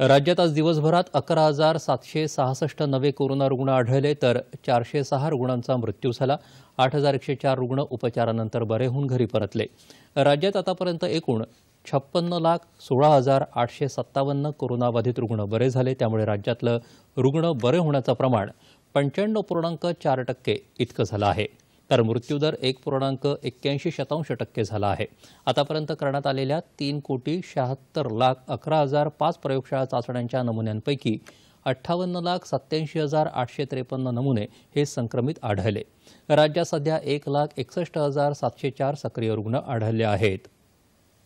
राज्यात आज दिवसभरात अकरा हजार सातशे सहासष्ट नवे कोरोना रुग्ण आढळले तर चारशे सहा रुग्णांचा मृत्यू झाला आठ हजार एकशे चार रुग्ण उपचारानंतर बरे होऊन घरी परतले राज्यात आतापर्यंत एकूण छप्पन्न लाख सोळा हजार आठशे सत्तावन्न कोरोनाबाधित रुग्ण बरे झाले त्यामुळे राज्यातलं रुग्ण बरे होण्याचं प्रमाण पंच्याण्णव पूर्णांक चार टक्के इतकं झालं आहे तर मृत्यूदर एक पूर्णांक एक्क्याऐंशी शतांश टक्के झाला आहे आतापर्यंत करण्यात आलेल्या तीन कोटी शहात्तर लाख अकरा हजार पाच प्रयोगशाळा चाचण्यांच्या नमुन्यांपैकी अठ्ठावन्न लाख सत्याऐंशी हजार आठशे त्रेपन्न नमुने हे संक्रमित आढळले राज्यात सध्या एक लाख एकसष्ट हजार सातशे चार सक्रिय रुग्ण आढळले आहेत